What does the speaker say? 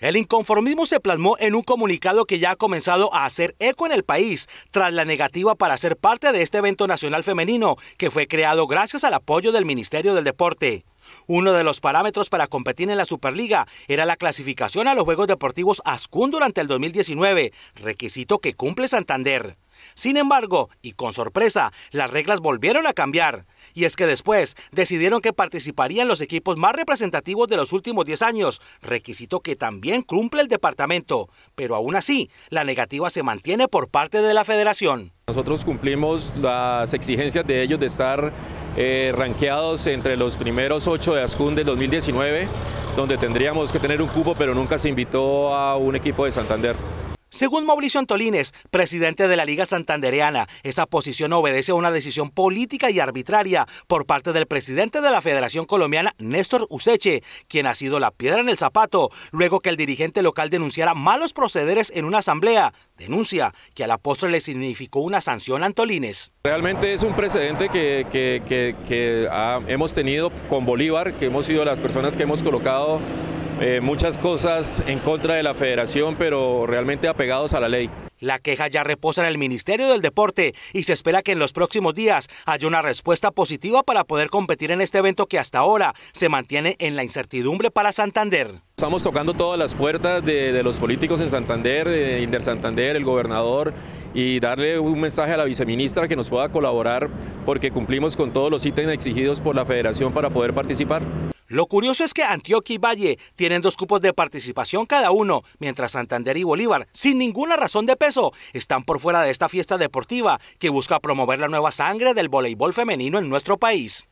El inconformismo se plasmó en un comunicado que ya ha comenzado a hacer eco en el país tras la negativa para ser parte de este evento nacional femenino que fue creado gracias al apoyo del Ministerio del Deporte. Uno de los parámetros para competir en la Superliga era la clasificación a los Juegos Deportivos ASCUN durante el 2019, requisito que cumple Santander. Sin embargo, y con sorpresa, las reglas volvieron a cambiar. Y es que después decidieron que participarían los equipos más representativos de los últimos 10 años, requisito que también cumple el departamento. Pero aún así, la negativa se mantiene por parte de la federación. Nosotros cumplimos las exigencias de ellos de estar eh, ranqueados entre los primeros ocho de Ascun del 2019, donde tendríamos que tener un cubo, pero nunca se invitó a un equipo de Santander. Según Mauricio Antolines, presidente de la Liga Santandereana, esa posición obedece a una decisión política y arbitraria por parte del presidente de la Federación Colombiana, Néstor Useche, quien ha sido la piedra en el zapato, luego que el dirigente local denunciara malos procederes en una asamblea, denuncia que a la postre le significó una sanción a Antolines. Realmente es un precedente que, hemos tenido con Bolívar, que hemos sido las personas que hemos colocado eh, muchas cosas en contra de la federación, pero realmente apegados a la ley. La queja ya reposa en el Ministerio del Deporte y se espera que en los próximos días haya una respuesta positiva para poder competir en este evento que hasta ahora se mantiene en la incertidumbre para Santander. Estamos tocando todas las puertas de, de los políticos en Santander, de Inder Santander, el gobernador, y darle un mensaje a la viceministra que nos pueda colaborar porque cumplimos con todos los ítems exigidos por la federación para poder participar. Lo curioso es que Antioquia y Valle tienen dos cupos de participación cada uno, mientras Santander y Bolívar, sin ninguna razón de peso, están por fuera de esta fiesta deportiva que busca promover la nueva sangre del voleibol femenino en nuestro país.